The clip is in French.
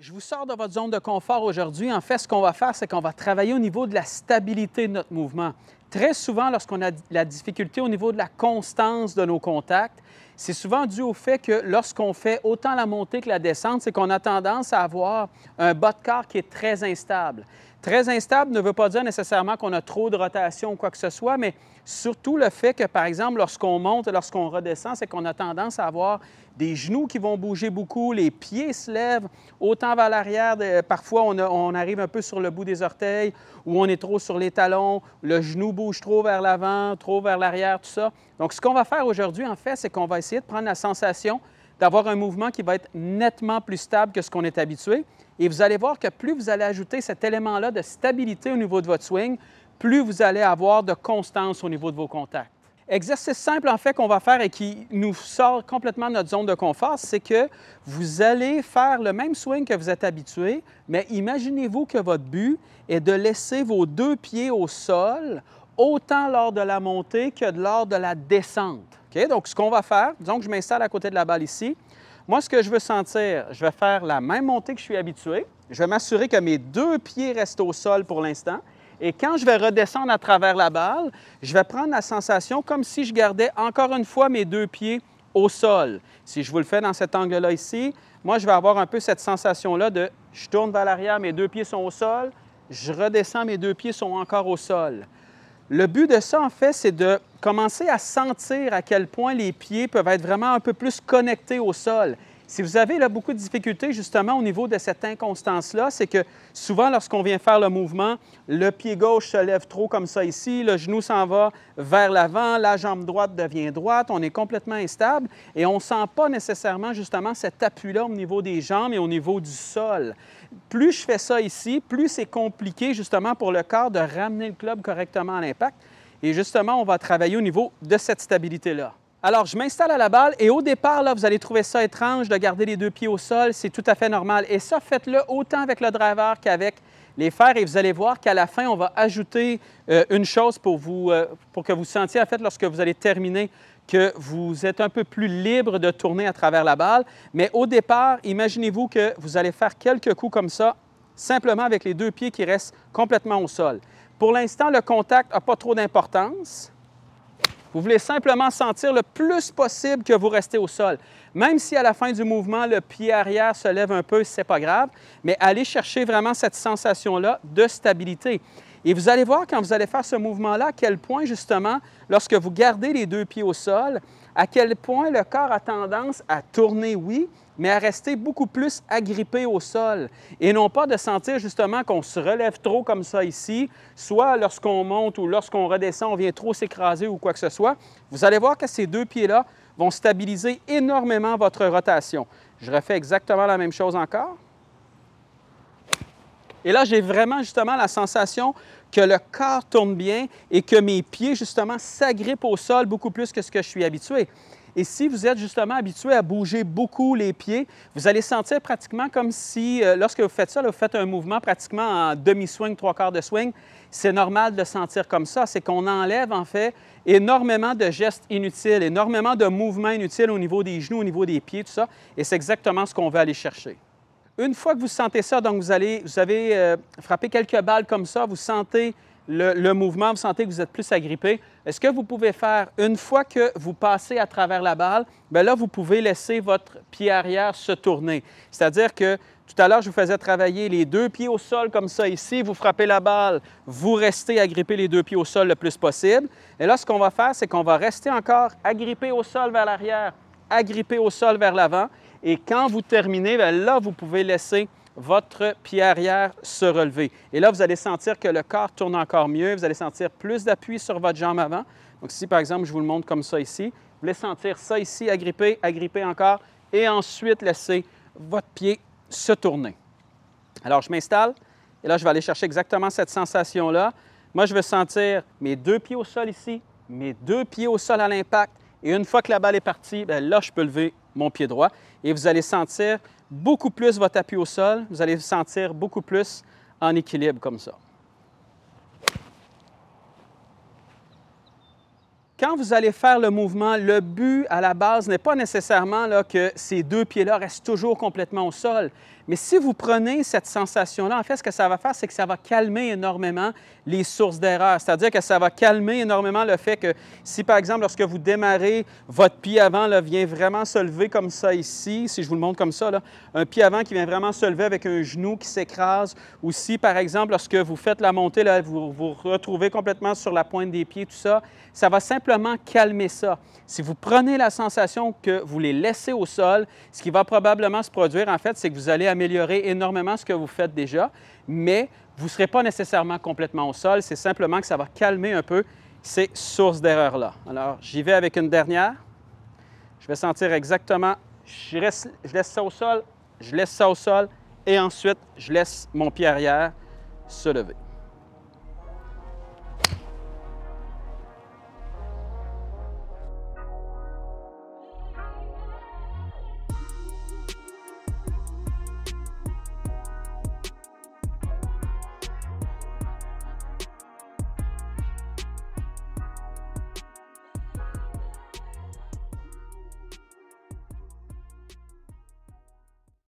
Je vous sors de votre zone de confort aujourd'hui. En fait, ce qu'on va faire, c'est qu'on va travailler au niveau de la stabilité de notre mouvement. Très souvent, lorsqu'on a la difficulté au niveau de la constance de nos contacts, c'est souvent dû au fait que lorsqu'on fait autant la montée que la descente, c'est qu'on a tendance à avoir un bas de corps qui est très instable. Très instable ne veut pas dire nécessairement qu'on a trop de rotation ou quoi que ce soit, mais surtout le fait que, par exemple, lorsqu'on monte lorsqu'on redescend, c'est qu'on a tendance à avoir des genoux qui vont bouger beaucoup, les pieds se lèvent autant vers l'arrière. Parfois, on, arrive un peu sur le bout des orteils ou on est trop sur les talons, le genou bouge trop vers l'avant, trop vers l'arrière, tout ça. Donc, ce qu'on va faire aujourd'hui, en fait, c'est qu'on va essayer de prendre la sensation d'avoir un mouvement qui va être nettement plus stable que ce qu'on est habitué. Et vous allez voir que plus vous allez ajouter cet élément-là de stabilité au niveau de votre swing, plus vous allez avoir de constance au niveau de vos contacts. Exercice simple, en fait, qu'on va faire et qui nous sort complètement de notre zone de confort, c'est que vous allez faire le même swing que vous êtes habitué, mais imaginez-vous que votre but est de laisser vos deux pieds au sol autant lors de la montée que lors de la descente. Donc, ce qu'on va faire, disons que je m'installe à côté de la balle ici. Moi, ce que je veux sentir, je vais faire la même montée que je suis habitué. Je vais m'assurer que mes deux pieds restent au sol pour l'instant. Et quand je vais redescendre à travers la balle, je vais prendre la sensation comme si je gardais encore une fois mes deux pieds au sol. Si je vous le fais dans cet angle-là ici, moi, je vais avoir un peu cette sensation-là de je tourne vers l'arrière, mes deux pieds sont au sol, je redescends, mes deux pieds sont encore au sol. Le but de ça, en fait, c'est de commencez à sentir à quel point les pieds peuvent être vraiment un peu plus connectés au sol. Si vous avez là, beaucoup de difficultés justement au niveau de cette inconstance-là, c'est que souvent lorsqu'on vient faire le mouvement, le pied gauche se lève trop comme ça ici, le genou s'en va vers l'avant, la jambe droite devient droite, on est complètement instable et on ne sent pas nécessairement justement cet appui-là au niveau des jambes et au niveau du sol. Plus je fais ça ici, plus c'est compliqué justement pour le corps de ramener le club correctement à l'impact. Et justement, on va travailler au niveau de cette stabilité-là. Alors, je m'installe à la balle et au départ, là, vous allez trouver ça étrange de garder les deux pieds au sol. C'est tout à fait normal. Et ça, faites-le autant avec le driver qu'avec les fers. Et vous allez voir qu'à la fin, on va ajouter euh, une chose pour, euh, pour que vous sentiez, en fait, lorsque vous allez terminer, que vous êtes un peu plus libre de tourner à travers la balle. Mais au départ, imaginez-vous que vous allez faire quelques coups comme ça, simplement avec les deux pieds qui restent complètement au sol. Pour l'instant, le contact n'a pas trop d'importance. Vous voulez simplement sentir le plus possible que vous restez au sol. Même si à la fin du mouvement, le pied arrière se lève un peu, ce n'est pas grave, mais allez chercher vraiment cette sensation-là de stabilité. Et vous allez voir quand vous allez faire ce mouvement-là à quel point, justement, lorsque vous gardez les deux pieds au sol, à quel point le corps a tendance à tourner, oui, mais à rester beaucoup plus agrippé au sol et non pas de sentir justement qu'on se relève trop comme ça ici, soit lorsqu'on monte ou lorsqu'on redescend, on vient trop s'écraser ou quoi que ce soit. Vous allez voir que ces deux pieds-là vont stabiliser énormément votre rotation. Je refais exactement la même chose encore. Et là, j'ai vraiment justement la sensation que le corps tourne bien et que mes pieds justement s'agrippent au sol beaucoup plus que ce que je suis habitué. Et si vous êtes justement habitué à bouger beaucoup les pieds, vous allez sentir pratiquement comme si, euh, lorsque vous faites ça, vous faites un mouvement pratiquement en demi-swing, trois quarts de swing. C'est normal de le sentir comme ça. C'est qu'on enlève en fait énormément de gestes inutiles, énormément de mouvements inutiles au niveau des genoux, au niveau des pieds, tout ça. Et c'est exactement ce qu'on veut aller chercher. Une fois que vous sentez ça, donc vous, allez, vous avez euh, frappé quelques balles comme ça, vous sentez le, le, mouvement, vous sentez que vous êtes plus agrippé. Est-ce que vous pouvez faire, une fois que vous passez à travers la balle, bien là, vous pouvez laisser votre pied arrière se tourner. C'est-à-dire que tout à l'heure, je vous faisais travailler les deux pieds au sol comme ça ici, vous frappez la balle, vous restez agrippé les deux pieds au sol le plus possible. Et là, ce qu'on va faire, c'est qu'on va rester encore agrippé au sol vers l'arrière agrippé au sol vers l'avant. Et quand vous terminez, ben là, vous pouvez laisser votre pied arrière se relever. Et là, vous allez sentir que le corps tourne encore mieux. Vous allez sentir plus d'appui sur votre jambe avant. Donc, si par exemple, je vous le montre comme ça ici, vous voulez sentir ça ici, agripper, agripper encore, et ensuite laisser votre pied se tourner. Alors, je m'installe, et là, je vais aller chercher exactement cette sensation-là. Moi, je veux sentir mes deux pieds au sol ici, mes deux pieds au sol à l'impact, et une fois que la balle est partie, ben là, je peux lever mon pied droit. Et vous allez sentir beaucoup plus votre appui au sol. Vous allez vous sentir beaucoup plus en équilibre comme ça. Quand vous allez faire le mouvement, le but à la base n'est pas nécessairement là, que ces deux pieds-là restent toujours complètement au sol, mais si vous prenez cette sensation-là, en fait, ce que ça va faire, c'est que ça va calmer énormément les sources d'erreur. C'est-à-dire que ça va calmer énormément le fait que si, par exemple, lorsque vous démarrez, votre pied avant vient vraiment se lever comme ça ici, si je vous le montre comme ça, un pied avant qui vient vraiment se lever avec un genou qui s'écrase, ou si, par exemple, lorsque vous faites la montée, là, vous vous retrouvez complètement sur la pointe des pieds, tout ça, ça va simplement calmer ça. Si vous prenez la sensation que vous les laissez au sol, ce qui va probablement se produire, en fait, c'est que vous allez améliorer énormément ce que vous faites déjà, mais vous ne serez pas nécessairement complètement au sol. C'est simplement que ça va calmer un peu ces sources d'erreurs-là. Alors, j'y vais avec une dernière. Je vais sentir exactement. Je, je laisse ça au sol, je laisse ça au sol, et ensuite, je laisse mon pied arrière se lever.